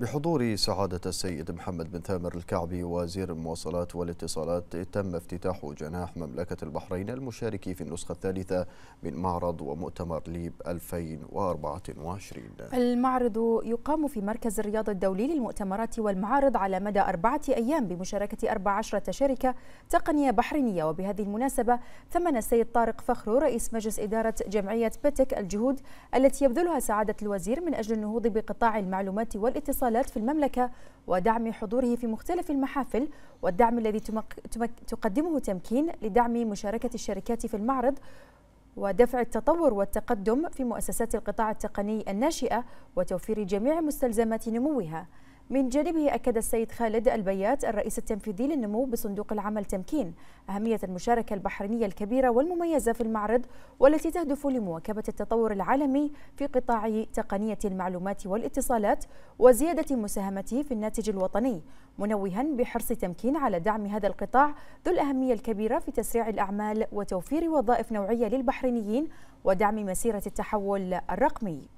بحضور سعادة السيد محمد بن ثامر الكعبي وزير المواصلات والاتصالات تم افتتاح جناح مملكة البحرين المشارك في النسخة الثالثة من معرض ومؤتمر ليب 2024 المعرض يقام في مركز الرياض الدولي للمؤتمرات والمعارض على مدى أربعة أيام بمشاركة 14 شركة تقنية بحرينية وبهذه المناسبة ثمن السيد طارق فخرو رئيس مجلس إدارة جمعية بتك الجهود التي يبذلها سعادة الوزير من أجل النهوض بقطاع المعلومات والاتصالات الاتصالات في المملكة ودعم حضوره في مختلف المحافل والدعم الذي تقدمه تمكين لدعم مشاركة الشركات في المعرض ودفع التطور والتقدم في مؤسسات القطاع التقني الناشئة وتوفير جميع مستلزمات نموها من جانبه أكد السيد خالد البيات الرئيس التنفيذي للنمو بصندوق العمل تمكين أهمية المشاركة البحرينية الكبيرة والمميزة في المعرض والتي تهدف لمواكبة التطور العالمي في قطاع تقنية المعلومات والاتصالات وزيادة مساهمته في الناتج الوطني منوها بحرص تمكين على دعم هذا القطاع ذو الأهمية الكبيرة في تسريع الأعمال وتوفير وظائف نوعية للبحرينيين ودعم مسيرة التحول الرقمي